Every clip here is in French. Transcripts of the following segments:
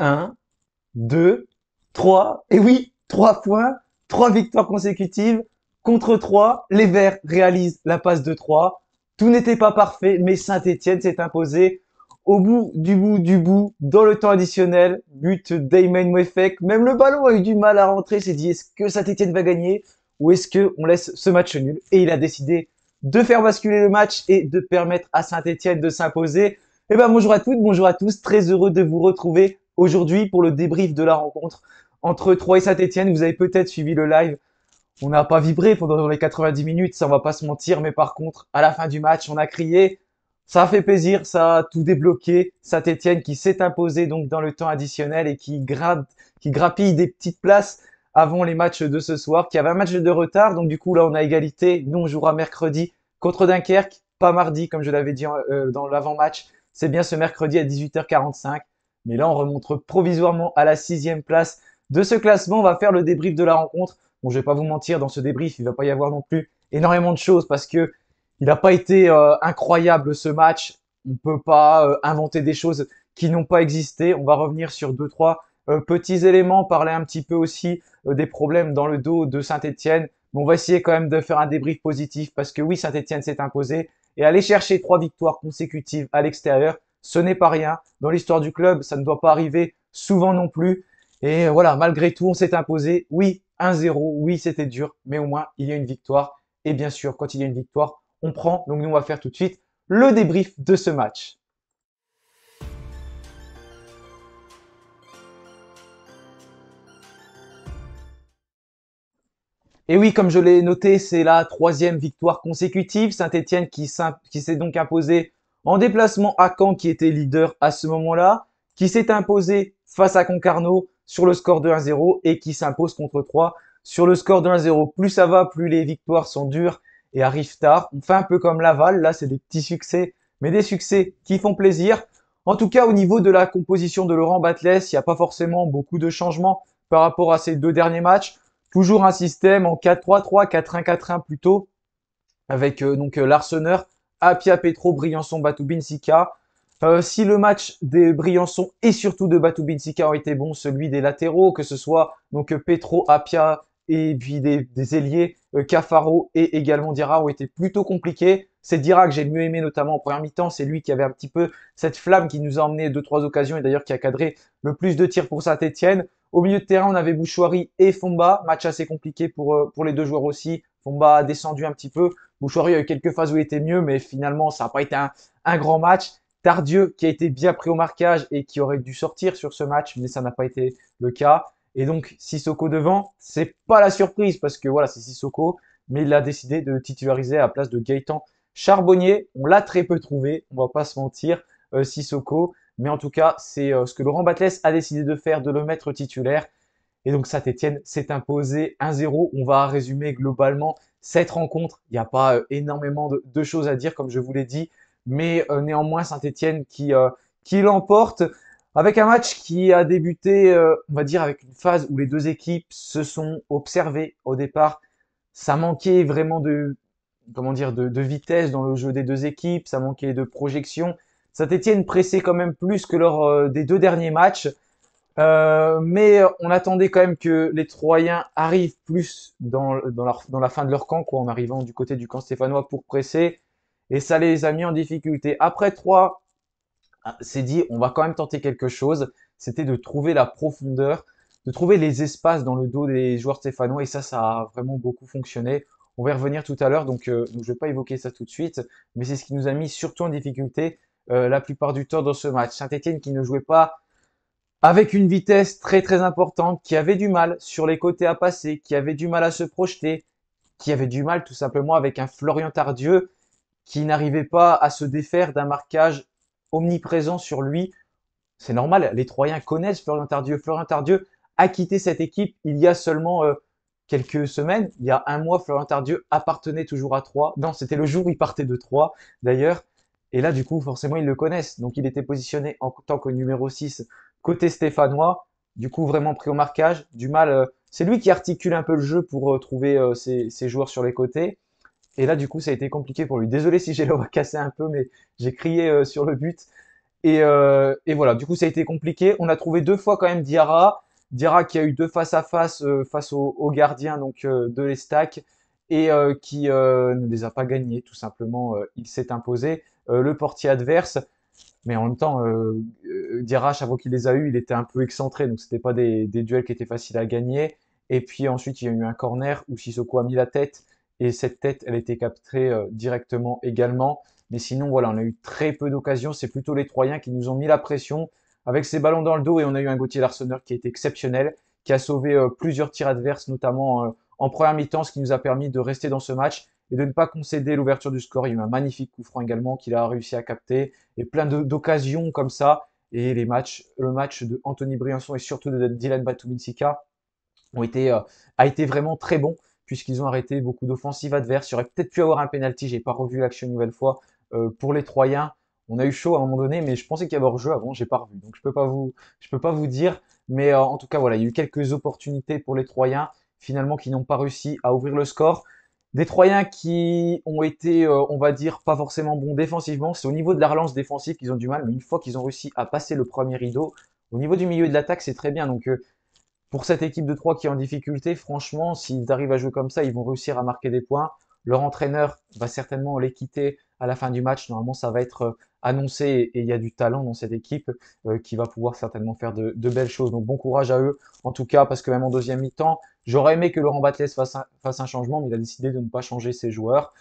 1, 2, 3. Et oui, 3 points, 3 victoires consécutives. Contre 3, les Verts réalisent la passe de 3. Tout n'était pas parfait, mais Saint-Etienne s'est imposé au bout du bout du bout, dans le temps additionnel. But d'Ayman Wefek. Même le ballon a eu du mal à rentrer. C'est dit, est-ce que Saint-Etienne va gagner ou est-ce qu'on laisse ce match nul Et il a décidé de faire basculer le match et de permettre à Saint-Etienne de s'imposer. Eh ben bonjour à toutes, bonjour à tous, très heureux de vous retrouver aujourd'hui pour le débrief de la rencontre entre Troyes et Saint-Etienne. Vous avez peut-être suivi le live. On n'a pas vibré pendant les 90 minutes, ça on va pas se mentir, mais par contre, à la fin du match, on a crié. Ça a fait plaisir, ça a tout débloqué. Saint-Etienne qui s'est imposé donc dans le temps additionnel et qui, qui grappille des petites places avant les matchs de ce soir, qui avait un match de retard. Donc du coup, là, on a égalité. Nous, on jouera mercredi contre Dunkerque, pas mardi, comme je l'avais dit euh, dans l'avant-match. C'est bien ce mercredi à 18h45. Mais là, on remonte provisoirement à la sixième place de ce classement. On va faire le débrief de la rencontre. Bon, je vais pas vous mentir, dans ce débrief, il va pas y avoir non plus énormément de choses parce que il n'a pas été euh, incroyable ce match. On peut pas euh, inventer des choses qui n'ont pas existé. On va revenir sur deux trois euh, petits éléments, parler un petit peu aussi des problèmes dans le dos de Saint-Étienne. Mais on va essayer quand même de faire un débrief positif parce que oui, Saint-Étienne s'est imposé et aller chercher trois victoires consécutives à l'extérieur, ce n'est pas rien. Dans l'histoire du club, ça ne doit pas arriver souvent non plus. Et voilà, malgré tout, on s'est imposé. Oui, 1-0, oui, c'était dur, mais au moins, il y a une victoire. Et bien sûr, quand il y a une victoire, on prend. Donc nous, on va faire tout de suite le débrief de ce match. Et oui, comme je l'ai noté, c'est la troisième victoire consécutive. Saint-Etienne qui s'est donc imposé en déplacement à Caen, qui était leader à ce moment-là, qui s'est imposé face à Concarneau sur le score de 1-0 et qui s'impose contre 3 sur le score de 1-0. Plus ça va, plus les victoires sont dures et arrivent tard. On fait un peu comme Laval, là c'est des petits succès, mais des succès qui font plaisir. En tout cas, au niveau de la composition de Laurent Batles, il n'y a pas forcément beaucoup de changements par rapport à ces deux derniers matchs. Toujours un système en 4-3-3, 4-1-4-1 plutôt, avec euh, donc euh, Apia, Petro, Briançon, Batou, Sika. Euh, si le match des Briançon et surtout de Batou, Sika ont été bons, celui des latéraux, que ce soit donc Petro, Apia et puis des, des ailiers, euh, Cafaro et également Dira ont été plutôt compliqués. C'est Dira que j'ai mieux aimé notamment en première mi-temps, c'est lui qui avait un petit peu cette flamme qui nous a emmené deux trois occasions et d'ailleurs qui a cadré le plus de tirs pour saint etienne Au milieu de terrain, on avait Bouchouari et Fomba, match assez compliqué pour, euh, pour les deux joueurs aussi. Fomba a descendu un petit peu. Bouchoirie a eu quelques phases où il était mieux, mais finalement, ça n'a pas été un, grand match. Tardieu, qui a été bien pris au marquage et qui aurait dû sortir sur ce match, mais ça n'a pas été le cas. Et donc, Sissoko devant, c'est pas la surprise parce que voilà, c'est Sissoko, mais il a décidé de titulariser à la place de Gaëtan Charbonnier. On l'a très peu trouvé, on va pas se mentir, euh, Sissoko. Mais en tout cas, c'est euh, ce que Laurent Batles a décidé de faire, de le mettre titulaire. Et donc Saint-Etienne s'est imposé 1-0. On va résumer globalement cette rencontre. Il n'y a pas euh, énormément de, choses à dire, comme je vous l'ai dit. Mais euh, néanmoins, Saint-Etienne qui, euh, qui l'emporte avec un match qui a débuté, on va dire, avec une phase où les deux équipes se sont observées au départ. Ça manquait vraiment de, comment dire, de, de vitesse dans le jeu des deux équipes. Ça manquait de projection. Saint-Etienne pressait quand même plus que lors des deux derniers matchs. Euh, mais euh, on attendait quand même que les Troyens arrivent plus dans, dans, la fin de leur camp, en arrivant du côté du camp stéphanois pour presser. Et ça les a mis en difficulté. Après 3, s'est ah, dit, on va quand même tenter quelque chose. C'était de trouver la profondeur, de trouver les espaces dans le dos des joueurs stéphanois. Et ça, ça a vraiment beaucoup fonctionné. On va y revenir tout à l'heure, donc, euh, je ne vais pas évoquer ça tout de suite. Mais c'est ce qui nous a mis surtout en difficulté la plupart du temps dans ce match. Saint-Etienne qui ne jouait pas avec une vitesse très très importante, qui avait du mal sur les côtés à passer, qui avait du mal à se projeter, qui avait du mal tout simplement avec un Florian Tardieu qui n'arrivait pas à se défaire d'un marquage omniprésent sur lui. C'est normal, les Troyens connaissent Florian Tardieu. Florian Tardieu a quitté cette équipe il y a seulement euh, quelques semaines. Il y a un mois, Florian Tardieu appartenait toujours à Troyes. Non, c'était le jour où il partait de Troyes, d'ailleurs. Et là, du coup, forcément, ils le connaissent. Donc, il était positionné en tant que numéro 6 Côté stéphanois, du coup vraiment pris au marquage, du mal. Euh, c'est lui qui articule un peu le jeu pour euh, trouver euh, ses, joueurs sur les côtés. Et là, du coup, ça a été compliqué pour lui. Désolé si j'ai le voix un peu, mais j'ai crié sur le but. Et, voilà, du coup, ça a été compliqué. On a trouvé deux fois quand même Diarra. Diarra qui a eu deux face à face face au, gardiens gardien donc, de l'Estac et qui ne les a pas gagnés, tout simplement. il s'est imposé. le portier adverse, mais en même temps, euh, euh Dirache, avant qu'il les a eus, il était un peu excentré, donc c'était pas des, duels qui étaient faciles à gagner. Et puis ensuite, il y a eu un corner où Sissoko a mis la tête, et cette tête, elle était captée euh, directement également. Mais sinon, voilà, on a eu très peu d'occasions. C'est plutôt les Troyens qui nous ont mis la pression avec ces ballons dans le dos, et on a eu un Gauthier Larsonneur qui était exceptionnel, qui a sauvé euh, plusieurs tirs adverses, notamment en première mi-temps, ce qui nous a permis de rester dans ce match et de ne pas concéder l'ouverture du score. Il y a eu un magnifique coup franc également qu'il a réussi à capter et plein d'occasions comme ça. Et les matchs, le match de Anthony Briançon et surtout de Dylan Batuminsika ont été, euh, a été vraiment très bon puisqu'ils ont arrêté beaucoup d'offensives adverses. Il aurait peut-être pu avoir un penalty, j'ai pas revu l'action une nouvelle fois euh, pour les Troyens. On a eu chaud à un moment donné, mais je pensais qu'il y avait un jeu avant, j'ai pas revu. Donc je peux pas vous, je peux pas vous dire. Mais euh, en tout cas, voilà, il y a eu quelques opportunités pour les Troyens, finalement, qui n'ont pas réussi à ouvrir le score. Des Troyens qui ont été, euh, on va dire, pas forcément bons défensivement. C'est au niveau de la relance défensive qu'ils ont du mal, mais une fois qu'ils ont réussi à passer le premier rideau, au niveau du milieu de l'attaque, c'est très bien. Donc, euh, pour cette équipe de Troyes qui est en difficulté, franchement, s'ils arrivent à jouer comme ça, ils vont réussir à marquer des points. Leur entraîneur va certainement les quitter à la fin du match, normalement, ça va être euh, annoncé et il y a du talent dans cette équipe euh, qui va pouvoir certainement faire de, belles choses. Donc bon courage à eux, en tout cas, parce que même en deuxième mi-temps, j'aurais aimé que Laurent Batles fasse un, changement, mais il a décidé de ne pas changer ses joueurs.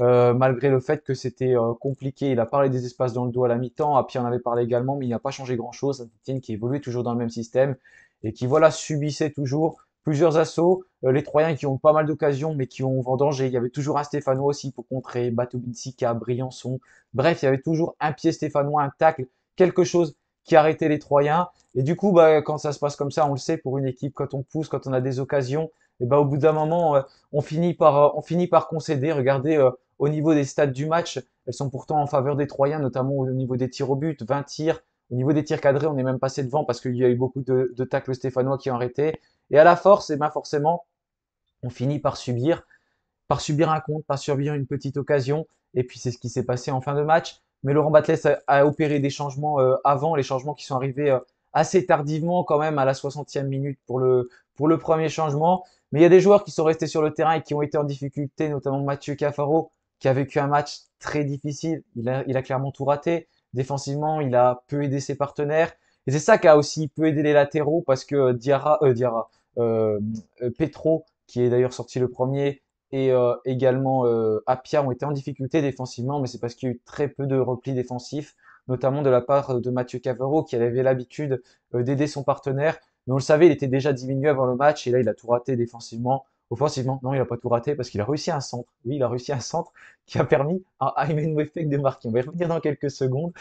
Euh, malgré le fait que c'était compliqué, il a parlé des espaces dans le dos à la mi-temps, à Pierre on avait parlé également, mais il n'a pas changé grand-chose. Saint-Etienne qui évoluait toujours dans le même système et qui voilà subissait toujours plusieurs assauts. Euh, les Troyens qui ont pas mal d'occasions, mais qui ont vendangé. Il y avait toujours un Stéphanois aussi pour contrer, Batoubinsica, Briançon. Bref, il y avait toujours un pied Stéphanois, un tacle, quelque chose qui arrêtait les Troyens. Et du coup, bah, quand ça se passe comme ça, on le sait, pour une équipe, quand on pousse, quand on a des occasions, et bah, au bout d'un moment, euh, on, finit par, euh, on finit par concéder. Regardez, au niveau des stats du match, elles sont pourtant en faveur des Troyens, notamment au niveau des tirs au but, 20 tirs, au niveau des tirs cadrés, on est même passé devant parce qu'il y a eu beaucoup de, tacles stéphanois qui ont arrêté. Et à la force, et eh ben, forcément, on finit par subir, par subir un compte, par subir une petite occasion. Et puis c'est ce qui s'est passé en fin de match. Mais Laurent Batles a, opéré des changements euh, avant, les changements qui sont arrivés euh, assez tardivement quand même à la 60e minute pour le, pour le premier changement. Mais il y a des joueurs qui sont restés sur le terrain et qui ont été en difficulté, notamment Mathieu Cafaro, qui a vécu un match très difficile. il a clairement tout raté. Défensivement, il a peu aidé ses partenaires. Et c'est ça qui a aussi peu aidé les latéraux parce que euh, Diarra, euh, Diarra euh, euh, Petro, qui est d'ailleurs sorti le premier, et également Appia, ont été en difficulté défensivement, mais c'est parce qu'il y a eu très peu de repli défensifs, notamment de la part de Mathieu Cavero, qui avait l'habitude d'aider son partenaire. Mais on le savait, il était déjà diminué avant le match, et là, il a tout raté défensivement. Offensivement, non, il n'a pas tout raté parce qu'il a réussi un centre. Oui, il a réussi un centre qui a permis à Ayman Wefek de marquer. On va y revenir dans quelques secondes.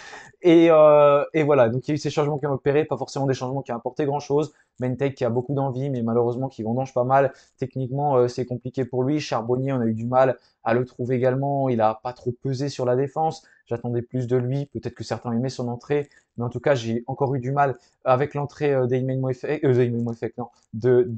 Euh, et, voilà, donc il y a eu ces changements qui ont opéré, pas forcément des changements qui ont apporté grand-chose. Mentec qui a beaucoup d'envie, mais malheureusement qui vendange pas mal. Techniquement, euh, c'est compliqué pour lui. Charbonnier, on a eu du mal à le trouver également. Il n'a pas trop pesé sur la défense. J'attendais plus de lui. Peut-être que certains aimaient son entrée, mais en tout cas, j'ai encore eu du mal avec l'entrée d'Ayman Wefek, euh, euh non, de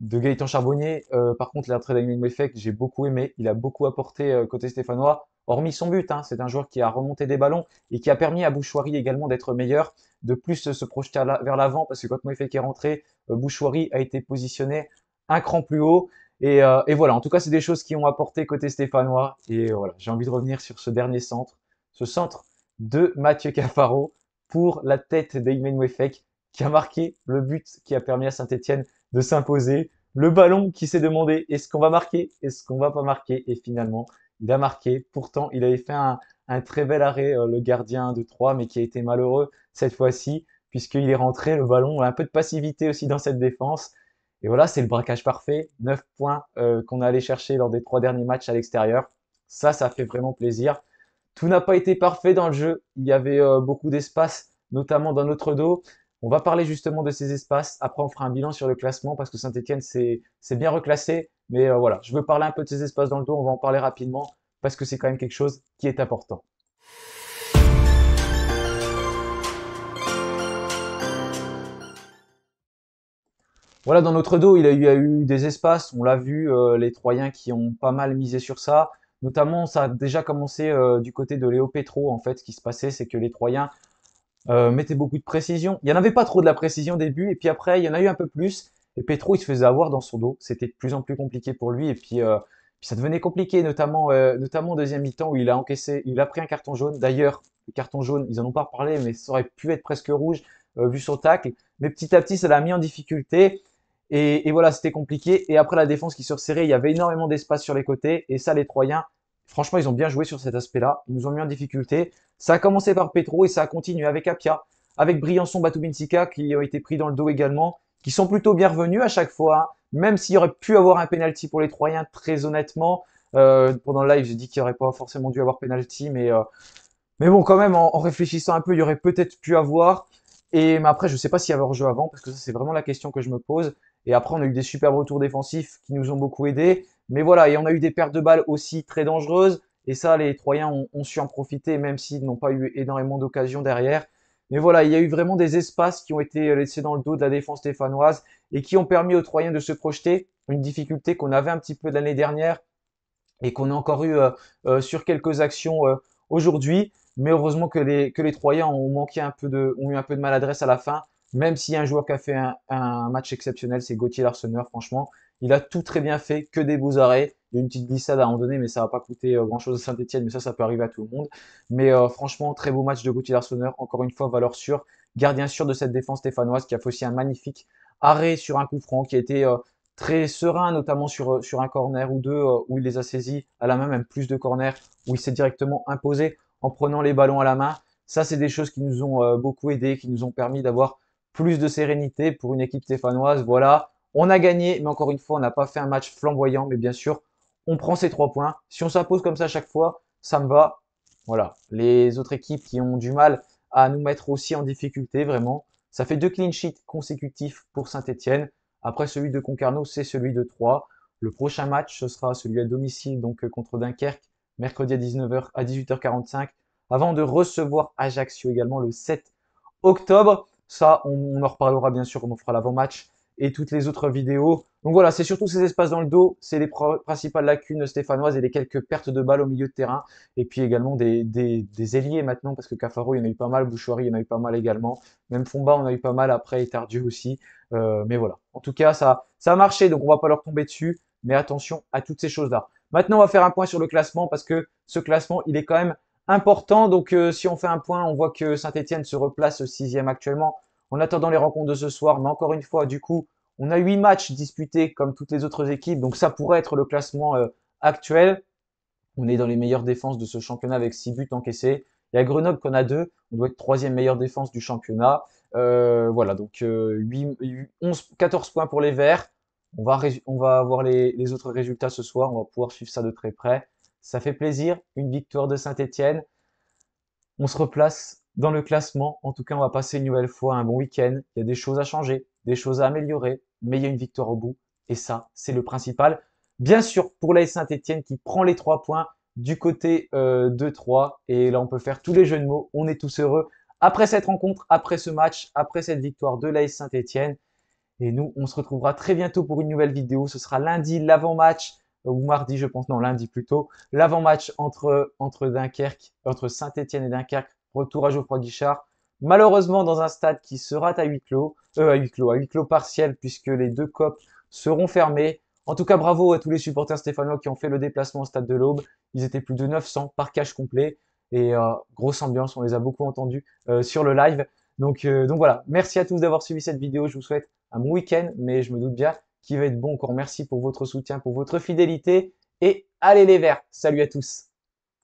de Gaëtan Charbonnier. Euh, par contre, l'entrée d'Aiming Effect, j'ai beaucoup aimé. Il a beaucoup apporté euh, côté stéphanois, hormis son but. Hein. c'est un joueur qui a remonté des ballons et qui a permis à Bouchoirie également d'être meilleur, de plus se projeter vers l'avant, parce que quand Mouefek est rentré, euh, Bouchoirie a été positionné un cran plus haut. Et, voilà, en tout cas, c'est des choses qui ont apporté côté stéphanois. Et voilà, j'ai envie de revenir sur ce dernier centre, ce centre de Mathieu Cafaro pour la tête d'Aiming Wefek qui a marqué le but qui a permis à Saint-Etienne de s'imposer. Le ballon qui s'est demandé est-ce qu'on va marquer, est-ce qu'on va pas marquer, et finalement il a marqué. Pourtant, il avait fait un, très bel arrêt, euh, le gardien de 3, mais qui a été malheureux cette fois-ci, puisqu'il est rentré, le ballon, a un peu de passivité aussi dans cette défense. Et voilà, c'est le braquage parfait. 9 points euh, qu'on a allé chercher lors des trois derniers matchs à l'extérieur. Ça, ça fait vraiment plaisir. Tout n'a pas été parfait dans le jeu. Il y avait euh, beaucoup d'espace, notamment dans notre dos. On va parler justement de ces espaces. Après, on fera un bilan sur le classement parce que Saint-Etienne, c'est bien reclassé. Mais euh, voilà, je veux parler un peu de ces espaces dans le dos. On va en parler rapidement parce que c'est quand même quelque chose qui est important. Voilà, dans notre dos, il y a eu des espaces. On l'a vu, euh, les Troyens qui ont pas mal misé sur ça. Notamment, ça a déjà commencé euh, du côté de Léo Petro. En fait, ce qui se passait, c'est que les Troyens euh, mettait beaucoup de précision. Il n'y en avait pas trop de la précision au début, et puis après, il y en a eu un peu plus. Et Petro, il se faisait avoir dans son dos. C'était de plus en plus compliqué pour lui, et puis, euh, ça devenait compliqué, notamment, euh, notamment deuxième mi-temps où il a encaissé, il a pris un carton jaune. D'ailleurs, le carton jaune, ils n'en ont pas reparlé, mais ça aurait pu être presque rouge euh, vu son tacle. Mais petit à petit, ça l'a mis en difficulté. Et, et voilà, c'était compliqué. Et après la défense qui se resserrait, il y avait énormément d'espace sur les côtés. Et ça, les Troyens, Franchement, ils ont bien joué sur cet aspect-là. Ils nous ont mis en difficulté. Ça a commencé par Petro et ça a continué avec Apia, avec Briançon, Batubinsika qui ont été pris dans le dos également, qui sont plutôt bien revenus à chaque fois, hein. même s'il y aurait pu avoir un penalty pour les Troyens, très honnêtement. Euh, pendant le live, j'ai dit qu'il n'y aurait pas forcément dû avoir penalty, mais, euh, mais bon, quand même, en, réfléchissant un peu, il y aurait peut-être pu avoir. Et mais après, je ne sais pas s'il y avait jeu avant, parce que ça, c'est vraiment la question que je me pose. Et après, on a eu des superbes retours défensifs qui nous ont beaucoup aidés. Mais voilà, et on a eu des pertes de balles aussi très dangereuses. Et ça, les Troyens ont, su en profiter, même s'ils n'ont pas eu énormément d'occasions derrière. Mais voilà, il y a eu vraiment des espaces qui ont été laissés dans le dos de la défense stéphanoise et qui ont permis aux Troyens de se projeter. Une difficulté qu'on avait un petit peu l'année dernière et qu'on a encore eu euh, euh, sur quelques actions euh, aujourd'hui. Mais heureusement que les, que les Troyens ont, manqué un peu de, ont eu un peu de maladresse à la fin. Même s'il y a un joueur qui a fait un, un match exceptionnel, c'est Gauthier Larseneur, franchement. Il a tout très bien fait, que des beaux arrêts. Il y a une petite glissade à moment donner, mais ça n'a pas coûté euh, grand chose à Saint-Etienne, mais ça, ça peut arriver à tout le monde. Mais euh, franchement, très beau match de Gauthier Larsonneur. Encore une fois, valeur sûre, gardien sûr de cette défense stéphanoise qui a fait aussi un magnifique arrêt sur un coup franc qui a été euh, très serein, notamment sur, sur un corner ou deux où il les a saisis à la main, même plus de corners où il s'est directement imposé en prenant les ballons à la main. Ça, c'est des choses qui nous ont beaucoup aidés, qui nous ont permis d'avoir plus de sérénité pour une équipe stéphanoise. Voilà, on a gagné, mais encore une fois, on n'a pas fait un match flamboyant. Mais bien sûr, on prend ces trois points. Si on s'impose comme ça à chaque fois, ça me va. Voilà. Les autres équipes qui ont du mal à nous mettre aussi en difficulté, vraiment. Ça fait deux clean sheets consécutifs pour Saint-Etienne. Après celui de Concarneau, c'est celui de Troyes. Le prochain match, ce sera celui à domicile, donc euh, contre Dunkerque, mercredi à 19h à 18h45, avant de recevoir Ajaccio également le 7 octobre. Ça, on, en reparlera bien sûr, on fera l'avant-match et toutes les autres vidéos. Donc voilà, c'est surtout ces espaces dans le dos, c'est les principales lacunes stéphanoises et les quelques pertes de balles au milieu de terrain. Et puis également des, des, ailiers maintenant, parce que Cafaro, il y en a eu pas mal, Bouchoirie, il y en a eu pas mal également. Même Fomba, on a eu pas mal après, et aussi. Euh, mais voilà, en tout cas, ça, ça a marché, donc on va pas leur tomber dessus. Mais attention à toutes ces choses-là. Maintenant, on va faire un point sur le classement, parce que ce classement, il est quand même important. Donc euh, si on fait un point, on voit que Saint-Etienne se replace sixième actuellement. En attendant les rencontres de ce soir, mais encore une fois, du coup, on a huit matchs disputés comme toutes les autres équipes, donc ça pourrait être le classement euh, actuel. On est dans les meilleures défenses de ce championnat avec six buts encaissés. Il y a Grenoble qu'on a deux. on doit être troisième meilleure défense du championnat. Euh, voilà, donc 14 euh, points pour les Verts. On va, on va avoir les, les, autres résultats ce soir, on va pouvoir suivre ça de très près. Ça fait plaisir, une victoire de Saint-Etienne. On se replace dans le classement. En tout cas, on va passer une nouvelle fois un bon week-end. Il y a des choses à changer, des choses à améliorer, mais il y a une victoire au bout. Et ça, c'est le principal. Bien sûr, pour l'AS Saint-Etienne qui prend les trois points du côté euh, de 3. Et là, on peut faire tous les jeux de mots. On est tous heureux après cette rencontre, après ce match, après cette victoire de l'AS Saint-Etienne. Et nous, on se retrouvera très bientôt pour une nouvelle vidéo. Ce sera lundi, l'avant-match, ou mardi, je pense, non, lundi plutôt, l'avant-match entre, entre Dunkerque, entre Saint-Etienne et Dunkerque Retour à Geoffroy Guichard. Malheureusement, dans un stade qui sera à huis clos, euh, à huis clos, à huis clos partiel, puisque les deux copes seront fermés. En tout cas, bravo à tous les supporters stéphanois qui ont fait le déplacement au stade de l'Aube. Ils étaient plus de 900 par cache complet. Et euh, grosse ambiance, on les a beaucoup entendus euh, sur le live. Donc, euh, donc voilà, merci à tous d'avoir suivi cette vidéo. Je vous souhaite un bon week-end, mais je me doute bien qu'il va être bon. Encore merci pour votre soutien, pour votre fidélité. Et allez les verts, salut à tous